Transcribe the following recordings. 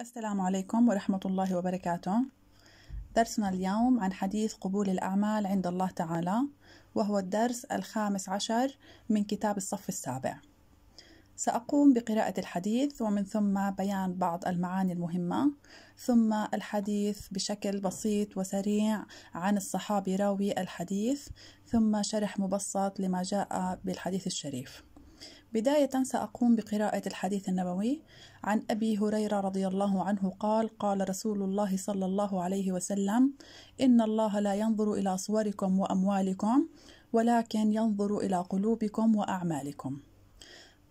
السلام عليكم ورحمة الله وبركاته. درسنا اليوم عن حديث قبول الأعمال عند الله تعالى، وهو الدرس الخامس عشر من كتاب الصف السابع. سأقوم بقراءة الحديث ومن ثم بيان بعض المعاني المهمة، ثم الحديث بشكل بسيط وسريع عن الصحابي راوي الحديث، ثم شرح مبسط لما جاء بالحديث الشريف. بداية سأقوم بقراءة الحديث النبوي عن أبي هريرة رضي الله عنه قال قال رسول الله صلى الله عليه وسلم إن الله لا ينظر إلى صوركم وأموالكم ولكن ينظر إلى قلوبكم وأعمالكم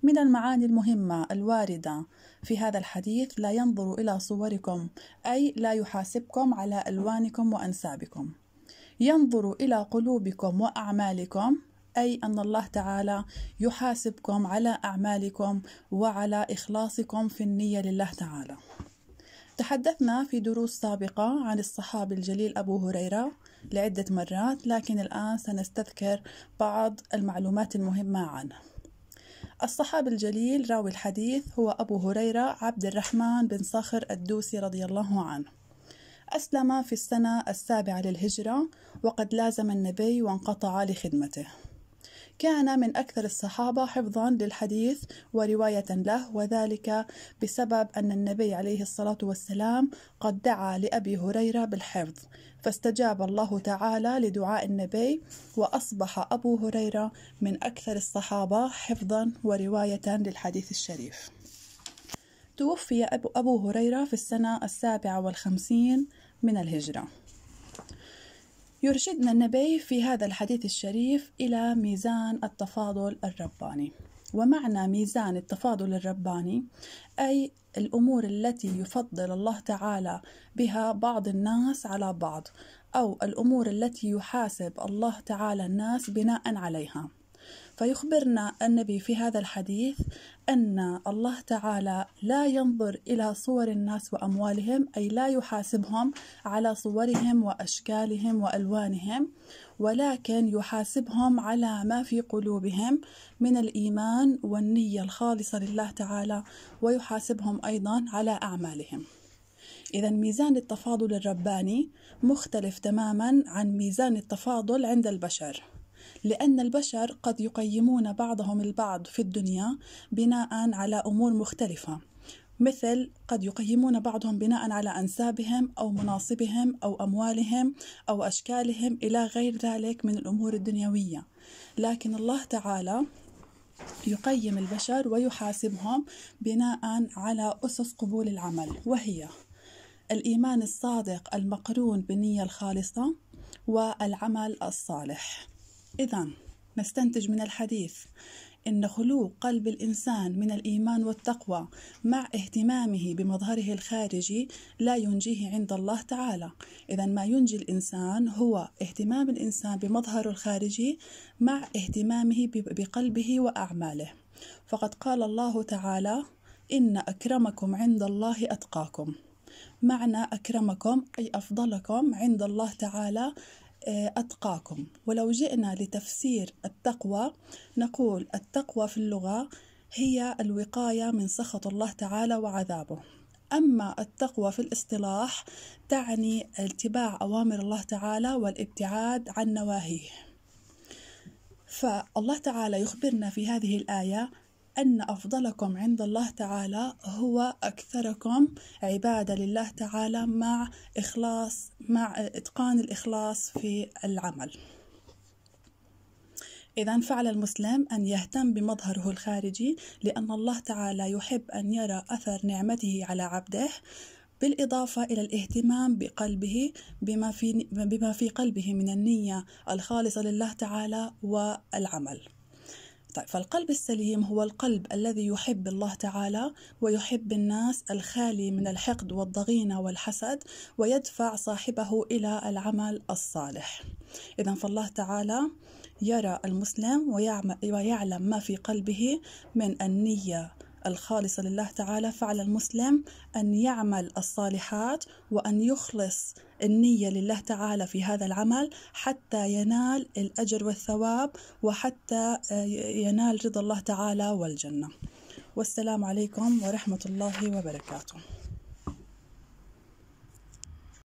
من المعاني المهمة الواردة في هذا الحديث لا ينظر إلى صوركم أي لا يحاسبكم على ألوانكم وأنسابكم ينظر إلى قلوبكم وأعمالكم أي أن الله تعالى يحاسبكم على أعمالكم وعلى إخلاصكم في النية لله تعالى. تحدثنا في دروس سابقة عن الصحابي الجليل أبو هريرة لعدة مرات لكن الآن سنستذكر بعض المعلومات المهمة عنه الصحابي الجليل راوي الحديث هو أبو هريرة عبد الرحمن بن صخر الدوسي رضي الله عنه أسلم في السنة السابعة للهجرة وقد لازم النبي وانقطع لخدمته كان من أكثر الصحابة حفظا للحديث ورواية له وذلك بسبب أن النبي عليه الصلاة والسلام قد دعا لأبي هريرة بالحفظ فاستجاب الله تعالى لدعاء النبي وأصبح أبو هريرة من أكثر الصحابة حفظا ورواية للحديث الشريف توفي أبو هريرة في السنة السابعة والخمسين من الهجرة يرشدنا النبي في هذا الحديث الشريف إلى ميزان التفاضل الرباني ومعنى ميزان التفاضل الرباني أي الأمور التي يفضل الله تعالى بها بعض الناس على بعض أو الأمور التي يحاسب الله تعالى الناس بناء عليها فيخبرنا النبي في هذا الحديث أن الله تعالى لا ينظر إلى صور الناس وأموالهم أي لا يحاسبهم على صورهم وأشكالهم وألوانهم ولكن يحاسبهم على ما في قلوبهم من الإيمان والنية الخالصة لله تعالى ويحاسبهم أيضا على أعمالهم إذا ميزان التفاضل الرباني مختلف تماما عن ميزان التفاضل عند البشر لأن البشر قد يقيمون بعضهم البعض في الدنيا بناء على أمور مختلفة مثل قد يقيمون بعضهم بناء على أنسابهم أو مناصبهم أو أموالهم أو أشكالهم إلى غير ذلك من الأمور الدنيوية لكن الله تعالى يقيم البشر ويحاسبهم بناء على أسس قبول العمل وهي الإيمان الصادق المقرون بالنية الخالصة والعمل الصالح إذا نستنتج من الحديث إن خلو قلب الإنسان من الإيمان والتقوى مع اهتمامه بمظهره الخارجي لا ينجيه عند الله تعالى إذا ما ينجي الإنسان هو اهتمام الإنسان بمظهره الخارجي مع اهتمامه بقلبه وأعماله فقد قال الله تعالى إن أكرمكم عند الله أتقاكم معنى أكرمكم أي أفضلكم عند الله تعالى آه، أتقاكم ولو جئنا لتفسير التقوى نقول التقوى في اللغة هي الوقاية من سخط الله تعالى وعذابه أما التقوى في الاصطلاح تعني اتباع أوامر الله تعالى والابتعاد عن نواهيه فالله تعالى يخبرنا في هذه الآية أن أفضلكم عند الله تعالى هو أكثركم عبادة لله تعالى مع إخلاص مع إتقان الإخلاص في العمل إذا فعل المسلم أن يهتم بمظهره الخارجي لأن الله تعالى يحب أن يرى أثر نعمته على عبده بالإضافة إلى الاهتمام بقلبه بما في, بما في قلبه من النية الخالصة لله تعالى والعمل طيب فالقلب السليم هو القلب الذي يحب الله تعالى ويحب الناس الخالي من الحقد والضغينة والحسد ويدفع صاحبه إلى العمل الصالح إذا فالله تعالى يرى المسلم ويعلم ما في قلبه من النية الخالصة لله تعالى فعلى المسلم أن يعمل الصالحات وأن يخلص النية لله تعالى في هذا العمل حتى ينال الأجر والثواب وحتى آه، ينال رضا الله تعالى والجنة والسلام عليكم ورحمة الله وبركاته